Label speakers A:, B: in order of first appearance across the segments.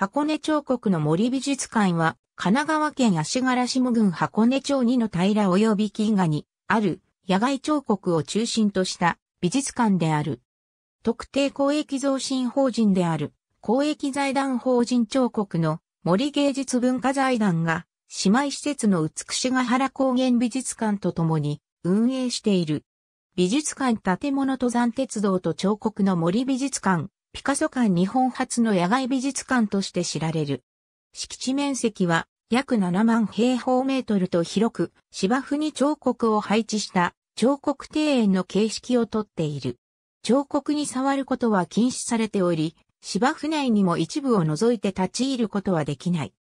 A: 箱根彫刻の森美術館は、神奈川県足柄下郡箱根町二の平及び金河にある野外彫刻を中心とした美術館である。特定公益増進法人である公益財団法人彫刻の森芸術文化財団が姉妹施設の美しが原高原美術館とともに運営している。美術館建物登山鉄道と彫刻の森美術館ピカソ館日本初の野外美術館として知られる。敷地面積は約7万平方メートルと広く、芝生に彫刻を配置した彫刻庭園の形式をとっている。彫刻に触ることは禁止されており、芝生内にも一部を除いて立ち入ることはできない。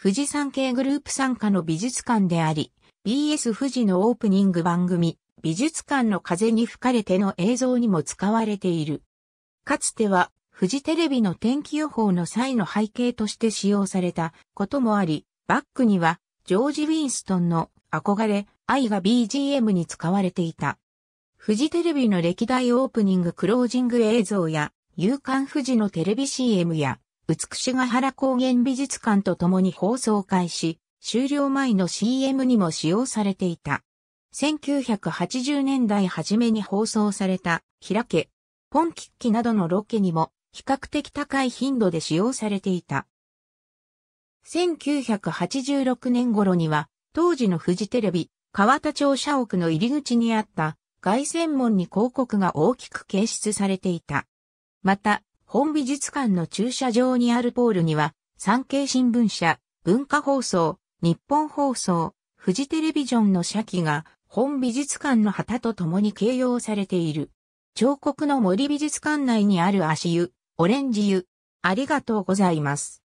A: 富士山系グループ参加の美術館であり、BS 富士のオープニング番組、美術館の風に吹かれての映像にも使われている。かつては、富士テレビの天気予報の際の背景として使用されたこともあり、バックには、ジョージ・ウィンストンの憧れ、愛が BGM に使われていた。富士テレビの歴代オープニングクロージング映像や、夕刊富士のテレビ CM や、美しが原高原美術館と共に放送開始、終了前の CM にも使用されていた。1980年代初めに放送された、平け、ポンキッキなどのロケにも比較的高い頻度で使用されていた。1986年頃には、当時のフジテレビ、川田町社屋の入り口にあった外線門に広告が大きく掲出されていた。また、本美術館の駐車場にあるポールには、産経新聞社、文化放送、日本放送、フジテレビジョンの社機が、本美術館の旗と共に掲揚されている。彫刻の森美術館内にある足湯、オレンジ湯。ありがとうございます。